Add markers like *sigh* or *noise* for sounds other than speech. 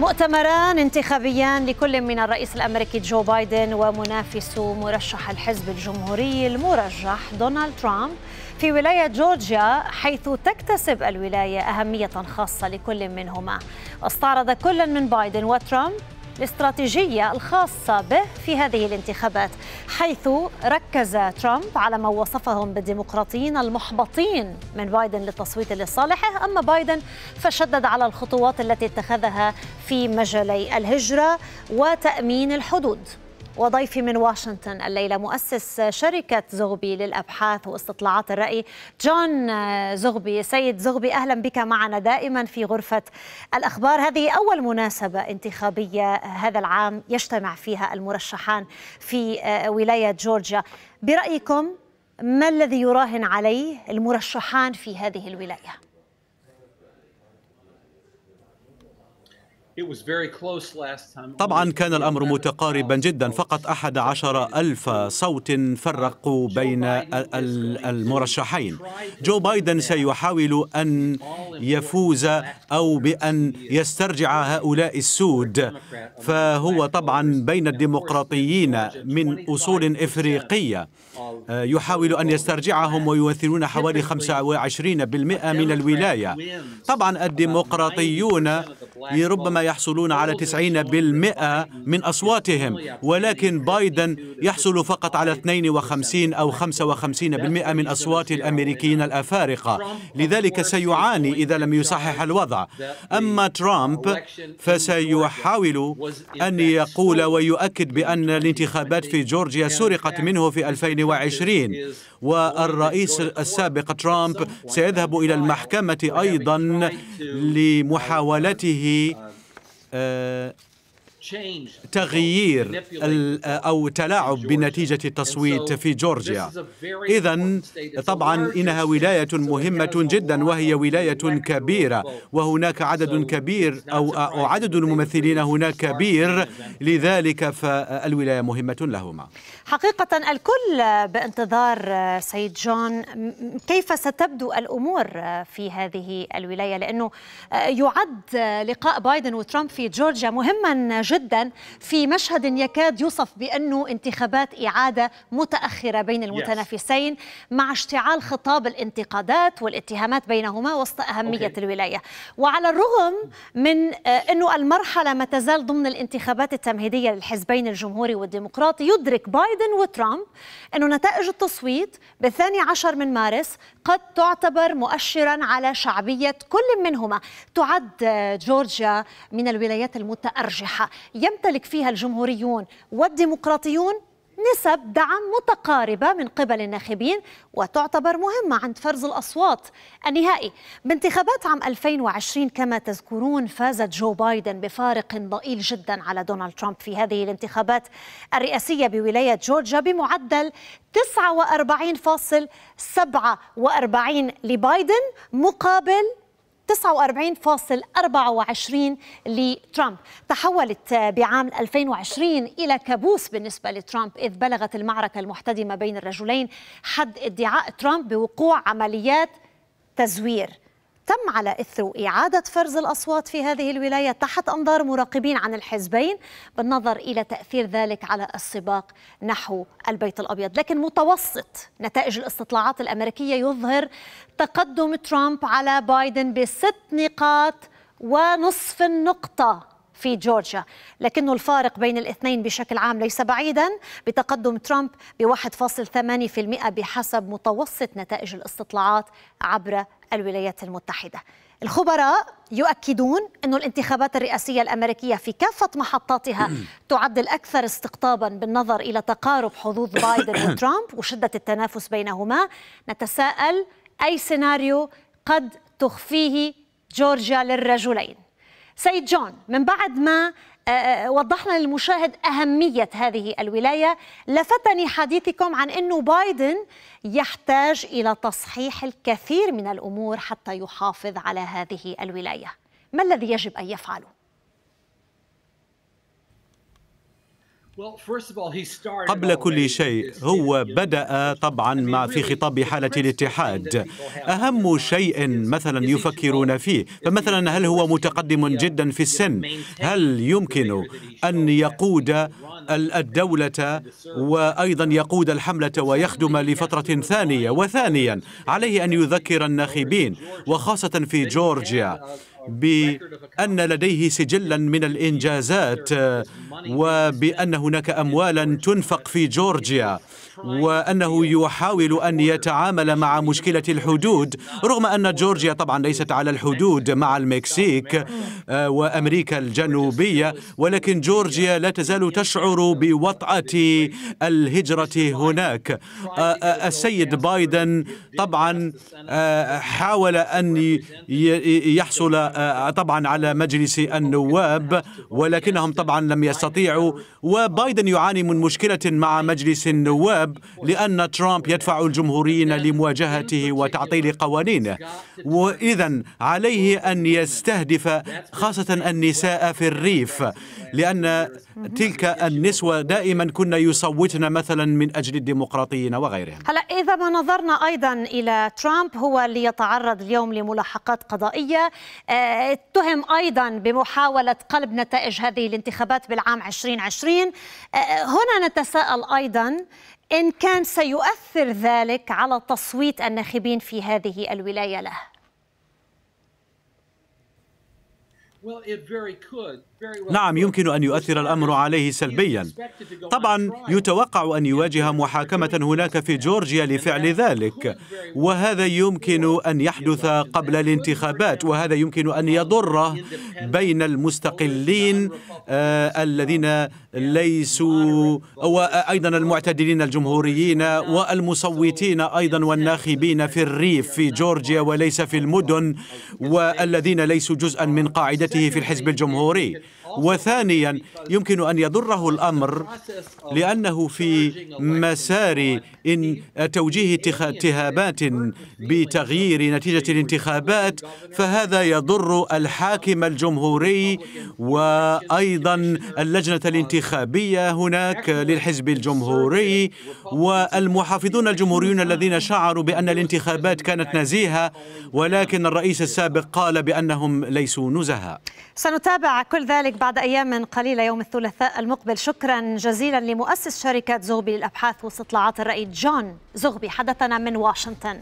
مؤتمران انتخابيان لكل من الرئيس الامريكي جو بايدن ومنافس مرشح الحزب الجمهوري المرجح دونالد ترامب في ولايه جورجيا حيث تكتسب الولايه اهميه خاصه لكل منهما استعرض كل من بايدن وترامب الاستراتيجية الخاصة به في هذه الانتخابات حيث ركز ترامب على ما وصفهم بالديمقراطيين المحبطين من بايدن للتصويت لصالحه أما بايدن فشدد على الخطوات التي اتخذها في مجالي الهجرة وتأمين الحدود وضيفي من واشنطن الليلة مؤسس شركة زغبي للأبحاث واستطلاعات الرأي جون زغبي سيد زغبي أهلا بك معنا دائما في غرفة الأخبار هذه أول مناسبة انتخابية هذا العام يجتمع فيها المرشحان في ولاية جورجيا برأيكم ما الذي يراهن عليه المرشحان في هذه الولايه طبعا كان الأمر متقاربا جدا فقط أحد عشر ألف صوت فرقوا بين المرشحين جو بايدن سيحاول أن يفوز أو بأن يسترجع هؤلاء السود فهو طبعا بين الديمقراطيين من أصول إفريقية آه، يحاول أن يسترجعهم ويمثلون حوالي 25% من الولاية طبعا الديمقراطيون ربما يحصلون على 90% من أصواتهم ولكن بايدن يحصل فقط على 52 أو 55% من أصوات الأمريكيين الأفارقة لذلك سيعاني إذا لم يصحح الوضع أما ترامب فسيحاول أن يقول ويؤكد بأن الانتخابات في جورجيا سرقت منه في 2020 والرئيس السابق ترامب سيذهب إلى المحكمة أيضا لمحاولته 呃。تغيير أو تلاعب بنتيجة التصويت في جورجيا إذا طبعا إنها ولاية مهمة جدا وهي ولاية كبيرة وهناك عدد كبير أو عدد الممثلين هناك كبير لذلك فالولاية مهمة لهما حقيقة الكل بانتظار سيد جون كيف ستبدو الأمور في هذه الولاية لأنه يعد لقاء بايدن وترامب في جورجيا مهما جدا جدا في مشهد يكاد يوصف بأنه انتخابات إعادة متأخرة بين المتنافسين مع اشتعال خطاب الانتقادات والاتهامات بينهما وسط أهمية أوكي. الولاية وعلى الرغم من آه، أنه المرحلة ما تزال ضمن الانتخابات التمهيدية للحزبين الجمهوري والديمقراطي يدرك بايدن وترامب أنه نتائج التصويت بالثاني عشر من مارس قد تعتبر مؤشرا على شعبية كل منهما تعد آه، جورجيا من الولايات المتأرجحة يمتلك فيها الجمهوريون والديمقراطيون نسب دعم متقاربة من قبل الناخبين وتعتبر مهمة عند فرز الأصوات النهائي بانتخابات عام 2020 كما تذكرون فازت جو بايدن بفارق ضئيل جدا على دونالد ترامب في هذه الانتخابات الرئاسية بولاية جورجيا بمعدل 49.47 لبايدن مقابل 49.24 لترامب تحولت بعام 2020 إلى كابوس بالنسبة لترامب إذ بلغت المعركة المحتدمة بين الرجلين حد ادعاء ترامب بوقوع عمليات تزوير تم على إثر إعادة فرز الأصوات في هذه الولاية تحت أنظار مراقبين عن الحزبين بالنظر إلى تأثير ذلك على السباق نحو البيت الأبيض لكن متوسط نتائج الاستطلاعات الأمريكية يظهر تقدم ترامب على بايدن بست نقاط ونصف النقطة في جورجيا لكن الفارق بين الاثنين بشكل عام ليس بعيدا بتقدم ترامب ب 1.8% بحسب متوسط نتائج الاستطلاعات عبر الولايات المتحدة الخبراء يؤكدون أن الانتخابات الرئاسية الأمريكية في كافة محطاتها *clears throat* تعد الأكثر استقطابا بالنظر إلى تقارب حظوظ بايدن *clears throat* وترامب وشدة التنافس بينهما نتساءل أي سيناريو قد تخفيه جورجيا للرجلين سيد جون من بعد ما آه، آه، وضحنا للمشاهد أهمية هذه الولاية لفتني حديثكم عن أنه بايدن يحتاج إلى تصحيح الكثير من الأمور حتى يحافظ على هذه الولاية ما الذي يجب أن يفعله؟ قبل كل شيء هو بدأ طبعا ما في خطاب حالة الاتحاد أهم شيء مثلا يفكرون فيه فمثلا هل هو متقدم جدا في السن هل يمكن أن يقود الدولة وأيضا يقود الحملة ويخدم لفترة ثانية وثانيا عليه أن يذكر الناخبين وخاصة في جورجيا بأن لديه سجلا من الإنجازات وبأن هناك أموالا تنفق في جورجيا وأنه يحاول أن يتعامل مع مشكلة الحدود رغم أن جورجيا طبعا ليست على الحدود مع المكسيك آه، وأمريكا الجنوبية ولكن جورجيا لا تزال تشعر بوطأة الهجرة هناك آه، آه، السيد بايدن طبعا حاول أن يحصل طبعا على مجلس النواب ولكنهم طبعا لم يستطيعوا يستطيع وبايدن يعاني من مشكلة مع مجلس النواب لأن ترامب يدفع الجمهوريين لمواجهته وتعطيل قوانينه وإذا عليه أن يستهدف خاصة النساء في الريف لأن تلك النسوة دائما كنا يصوتن مثلا من أجل الديمقراطيين وغيرهم هلا إذا ما نظرنا أيضا إلى ترامب هو اللي يتعرض اليوم لملاحقات قضائية آه، اتهم أيضا بمحاولة قلب نتائج هذه الانتخابات بالعام عام 2020 أه، أه، هنا نتساءل أيضا إن كان سيؤثر ذلك على تصويت الناخبين في هذه الولاية له نعم يمكن أن يؤثر الأمر عليه سلبيا طبعا يتوقع أن يواجه محاكمة هناك في جورجيا لفعل ذلك وهذا يمكن أن يحدث قبل الانتخابات وهذا يمكن أن يضره بين المستقلين آه الذين ليسوا وأيضا آه، المعتدلين الجمهوريين والمصوتين أيضا والناخبين في الريف في جورجيا وليس في المدن والذين ليسوا جزءا من قاعدة مشاركته في الحزب الجمهوري وثانيا يمكن أن يضره الأمر لأنه في مسار إن توجيه اتهامات بتغيير نتيجة الانتخابات فهذا يضر الحاكم الجمهوري وأيضا اللجنة الانتخابية هناك للحزب الجمهوري والمحافظون الجمهوريون الذين شعروا بأن الانتخابات كانت نزيهة ولكن الرئيس السابق قال بأنهم ليسوا نزهة سنتابع كل ذلك بعد بعد أيام قليلة يوم الثلاثاء المقبل شكرا جزيلا لمؤسس شركة زغبي للأبحاث واستطلاعات الرأي جون زغبي حدثنا من واشنطن